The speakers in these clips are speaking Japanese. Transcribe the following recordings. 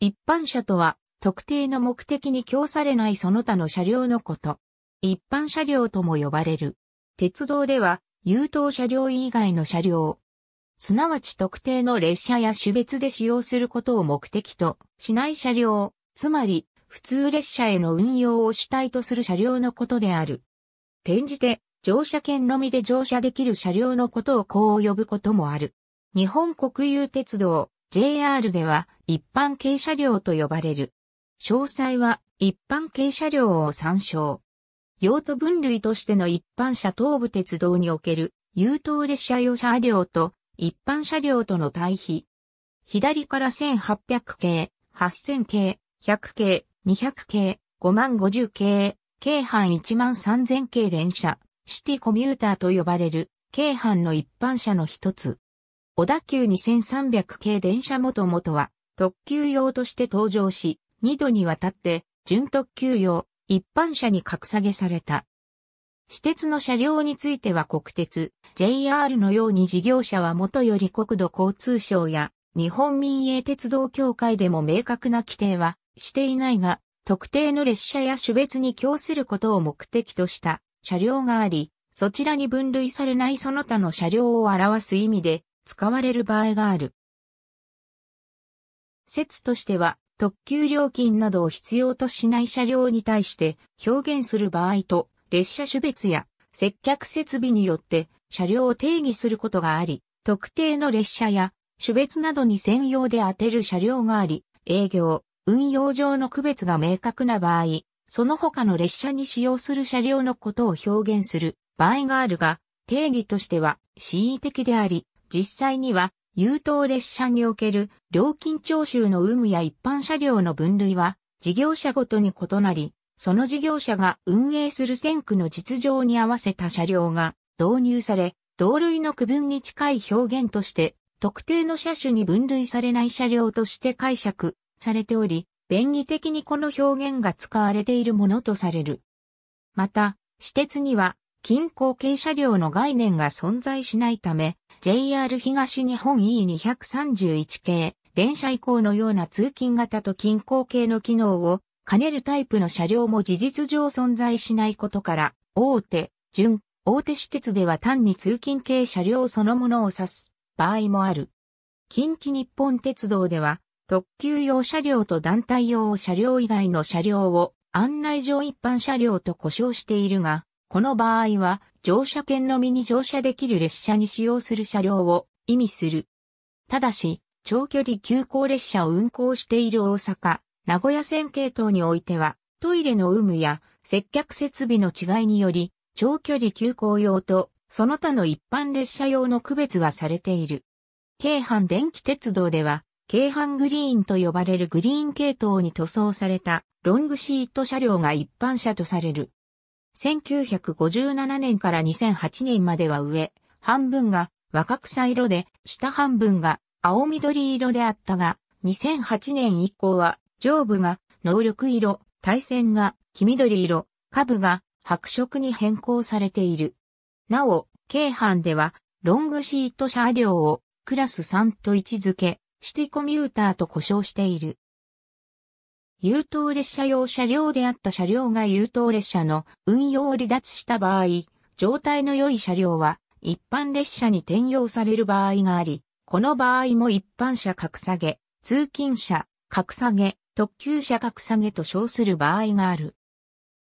一般車とは、特定の目的に供されないその他の車両のこと。一般車両とも呼ばれる。鉄道では、優等車両以外の車両。すなわち特定の列車や種別で使用することを目的としない車両、つまり普通列車への運用を主体とする車両のことである。転じて乗車券のみで乗車できる車両のことをこう呼ぶこともある。日本国有鉄道 JR では一般軽車両と呼ばれる。詳細は一般軽車両を参照。用途分類としての一般車東武鉄道における優等列車用車両と一般車両との対比。左から1800系、8000系、100系、200系、5050系、京阪13000系電車、シティコミューターと呼ばれる、京阪の一般車の一つ。小田急2300系電車もともとは、特急用として登場し、2度にわたって準特急用、一般車に格下げされた。私鉄の車両については国鉄、JR のように事業者は元より国土交通省や日本民営鉄道協会でも明確な規定はしていないが、特定の列車や種別に供することを目的とした車両があり、そちらに分類されないその他の車両を表す意味で使われる場合がある。説としては、特急料金などを必要としない車両に対して表現する場合と、列車種別や接客設備によって車両を定義することがあり、特定の列車や種別などに専用で当てる車両があり、営業、運用上の区別が明確な場合、その他の列車に使用する車両のことを表現する場合があるが、定義としては恣意的であり、実際には優等列車における料金徴収の有無や一般車両の分類は事業者ごとに異なり、その事業者が運営する線区の実情に合わせた車両が導入され、同類の区分に近い表現として特定の車種に分類されない車両として解釈されており、便宜的にこの表現が使われているものとされる。また、私鉄には、近郊軽車両の概念が存在しないため、JR 東日本 E231 系、電車移行のような通勤型と近郊系の機能を兼ねるタイプの車両も事実上存在しないことから、大手、準、大手私鉄では単に通勤系車両そのものを指す場合もある。近畿日本鉄道では、特急用車両と団体用車両以外の車両を案内上一般車両と呼称しているが、この場合は乗車券のみに乗車できる列車に使用する車両を意味する。ただし、長距離急行列車を運行している大阪、名古屋線系統においては、トイレの有無や接客設備の違いにより、長距離急行用とその他の一般列車用の区別はされている。京阪電気鉄道では、京阪グリーンと呼ばれるグリーン系統に塗装されたロングシート車両が一般車とされる。1957年から2008年までは上、半分が若草色で、下半分が青緑色であったが、2008年以降は上部が能力色、対戦が黄緑色、下部が白色に変更されている。なお、京阪ではロングシート車両をクラス3と位置づけ、シティコミューターと呼称している。優等列車用車両であった車両が優等列車の運用を離脱した場合、状態の良い車両は一般列車に転用される場合があり、この場合も一般車格下げ、通勤車格下げ、特急車格下げと称する場合がある。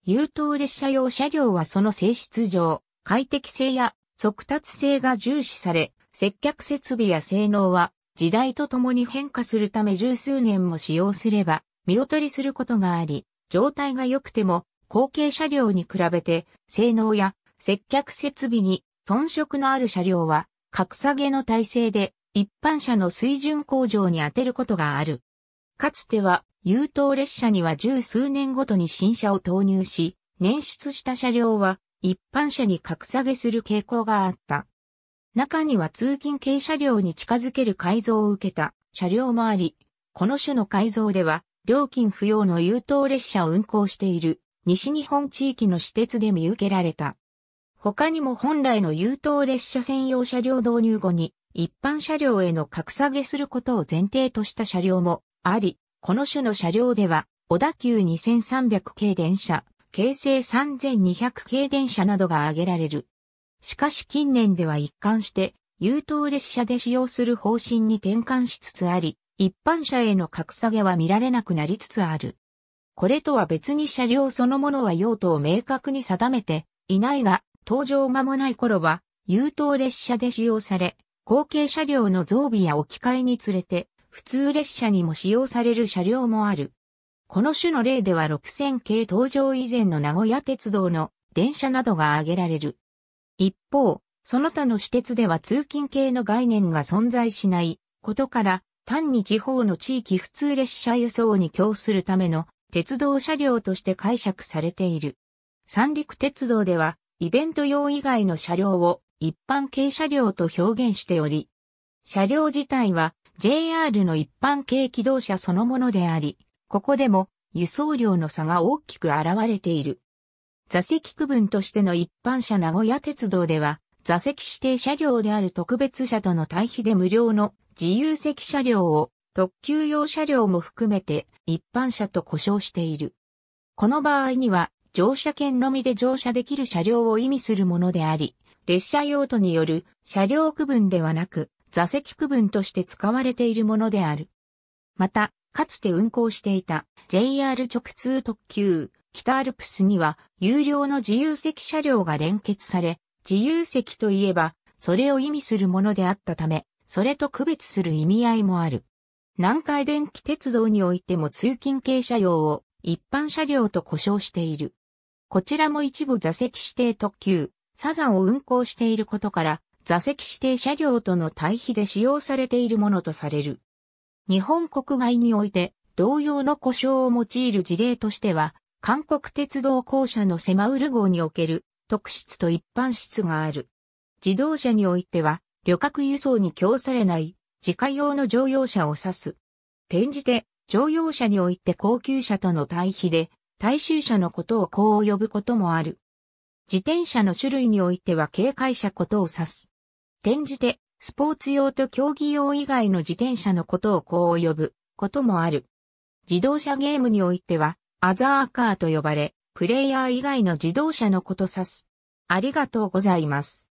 優等列車用車両はその性質上、快適性や速達性が重視され、接客設備や性能は時代とともに変化するため十数年も使用すれば見劣りすることがあり、状態が良くても後継車両に比べて性能や接客設備に遜色のある車両は格下げの体制で一般車の水準向上に当てることがある。かつては優等列車には十数年ごとに新車を投入し、捻出した車両は一般車に格下げする傾向があった。中には通勤系車両に近づける改造を受けた車両もあり、この種の改造では料金不要の優等列車を運行している西日本地域の私鉄で見受けられた。他にも本来の優等列車専用車両導入後に一般車両への格下げすることを前提とした車両もあり、この種の車両では小田急2300系電車、京成3200系電車などが挙げられる。しかし近年では一貫して優等列車で使用する方針に転換しつつあり、一般車への格下げは見られなくなりつつある。これとは別に車両そのものは用途を明確に定めていないが、登場間もない頃は、優等列車で使用され、後継車両の増備や置き換えにつれて、普通列車にも使用される車両もある。この種の例では6000系登場以前の名古屋鉄道の電車などが挙げられる。一方、その他の私鉄では通勤系の概念が存在しないことから、単に地方の地域普通列車輸送に供するための鉄道車両として解釈されている。三陸鉄道では、イベント用以外の車両を一般軽車両と表現しており、車両自体は JR の一般軽機動車そのものであり、ここでも輸送量の差が大きく現れている。座席区分としての一般車名古屋鉄道では、座席指定車両である特別車との対比で無料の自由席車両を特急用車両も含めて一般車と呼称している。この場合には乗車券のみで乗車できる車両を意味するものであり、列車用途による車両区分ではなく座席区分として使われているものである。また、かつて運行していた JR 直通特急北アルプスには有料の自由席車両が連結され、自由席といえばそれを意味するものであったため、それと区別する意味合いもある。南海電気鉄道においても通勤系車両を一般車両と呼称している。こちらも一部座席指定特急、サザンを運行していることから、座席指定車両との対比で使用されているものとされる。日本国外において同様の故障を用いる事例としては、韓国鉄道公社のセマウル号における特質と一般質がある。自動車においては旅客輸送に供されない、自家用の乗用車を指す。転じて、乗用車において高級車との対比で、大衆車のことをこう呼ぶこともある。自転車の種類においては警戒車ことを指す。転じて、スポーツ用と競技用以外の自転車のことをこう呼ぶこともある。自動車ゲームにおいては、アザーカーと呼ばれ、プレイヤー以外の自動車のこと指す。ありがとうございます。